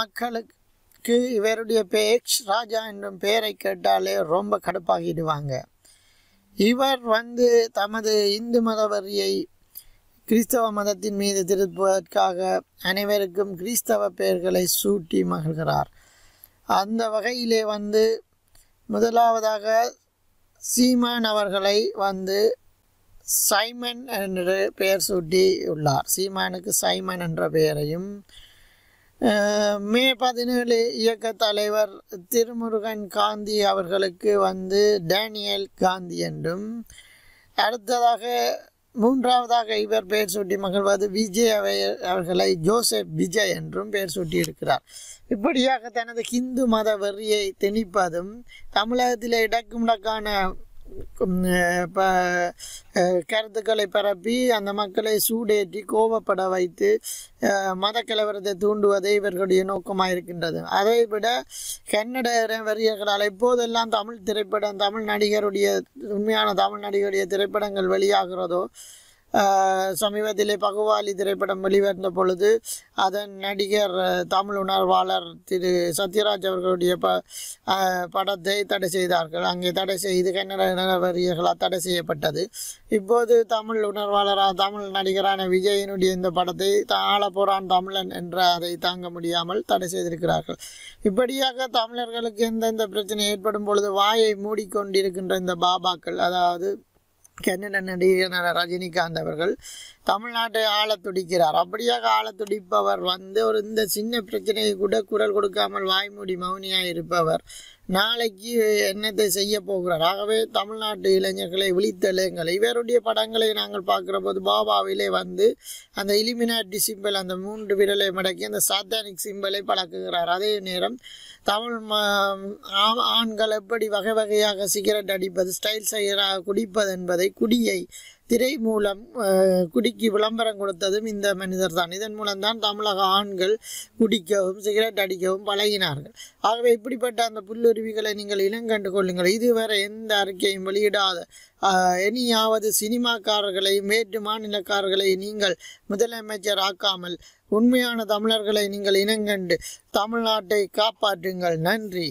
மக்களுக்கு இவருடைய பேக்ஸ் ராஜா என்னும் பெயரை கேட்டாலே ரொம்ப கடுப்பாகிடுவாங்க இவர் வந்து தமது இந்து மத வரியை கிறிஸ்தவ மதத்தின் மீது திருப்புவதற்காக அனைவருக்கும் கிறிஸ்தவ பெயர்களை சூட்டி மகிழ்கிறார் அந்த வகையிலே வந்து முதலாவதாக சீமான் அவர்களை வந்து சைமன் என்று பெயர் சூட்டி உள்ளார் சீமானுக்கு சைமன் என்ற பெயரையும் மே பதினேழு இயக்க தலைவர் திருமுருகன் காந்தி அவர்களுக்கு வந்து டேனியல் காந்தி என்றும் அடுத்ததாக மூன்றாவதாக இவர் பெயர் சூட்டி மகிழ்வது விஜய் அவர்களை ஜோசப் விஜய் என்றும் பெயர் சூட்டியிருக்கிறார் இப்படியாக தனது ஹிந்து மத வெறியை திணிப்பதும் தமிழகத்தில் இடக்குமுடக்கான கருத்துக்களை பரப்பி அந்த மக்களை சூடேற்றி கோபப்பட வைத்து மத கலவரத்தை தூண்டுவதே இவர்களுடைய நோக்கமாக இருக்கின்றது அதை விட கன்னட வரியர்களால் எப்போதெல்லாம் தமிழ் திரைப்படம் தமிழ் நடிகருடைய உண்மையான தமிழ் நடிகருடைய திரைப்படங்கள் வெளியாகிறதோ சமீபத்திலே பகுவாலி திரைப்படம் வெளிவந்த பொழுது அதன் நடிகர் தமிழ் உணர்வாளர் திரு சத்யராஜ் அவர்களுடைய ப படத்தை தடை செய்தார்கள் அங்கே தடை செய்து கன்னட இனவரியர்களால் தடை செய்யப்பட்டது இப்போது தமிழ் உணர்வாளராக தமிழ் நடிகரான விஜயனுடைய இந்த படத்தை ஆள தமிழன் என்ற அதை தாங்க முடியாமல் தடை செய்திருக்கிறார்கள் இப்படியாக தமிழர்களுக்கு எந்தெந்த பிரச்சனை ஏற்படும் பொழுது வாயை மூடிக்கொண்டிருக்கின்ற இந்த பாபாக்கள் அதாவது கன்னட நடிகரான ரஜினிகாந்த் அவர்கள் தமிழ்நாட்டை ஆள துடிக்கிறார் அப்படியாக ஆள துடிப்பவர் வந்து ஒரு இந்த சின்ன பிரச்சனையை கூட குரல் கொடுக்காமல் வாய்மூடி மௌனியாக இருப்பவர் நாளைக்கு என்னத்தை செய்ய போகிறார் ஆகவே தமிழ்நாட்டு இளைஞர்களை விழித்தெழுங்கள் இவருடைய படங்களை நாங்கள் பார்க்குற போது பாபாவிலே வந்து அந்த இலிமினாட்டி சிம்பிள் அந்த மூன்று விரலை மடக்கி அந்த சாத்தானிக் சிம்பிளை பழக்குகிறார் அதே நேரம் தமிழ் ஆண்கள் எப்படி வகை வகையாக சிகரெட் அடிப்பது ஸ்டைல் செய்கிற குடிப்பது என்பதை குடியை திரை மூலம் குடிக்கு விளம்பரம் கொடுத்ததும் இந்த மனிதர் தான் இதன் மூலம்தான் தமிழக ஆண்கள் குடிக்கவும் சிகரெட் அடிக்கவும் பழகினார்கள் ஆகவே இப்படிப்பட்ட அந்த புல்லுருவிகளை நீங்கள் இனங்கண்டு கொள்ளுங்கள் இதுவரை எந்த அறிக்கையும் வெளியிடாத இனியாவது சினிமாக்காரர்களை மேற்று மாநிலக்காரர்களை நீங்கள் முதலமைச்சர் ஆக்காமல் உண்மையான தமிழர்களை நீங்கள் இனங்கண்டு தமிழ்நாட்டை காப்பாற்றுங்கள் நன்றி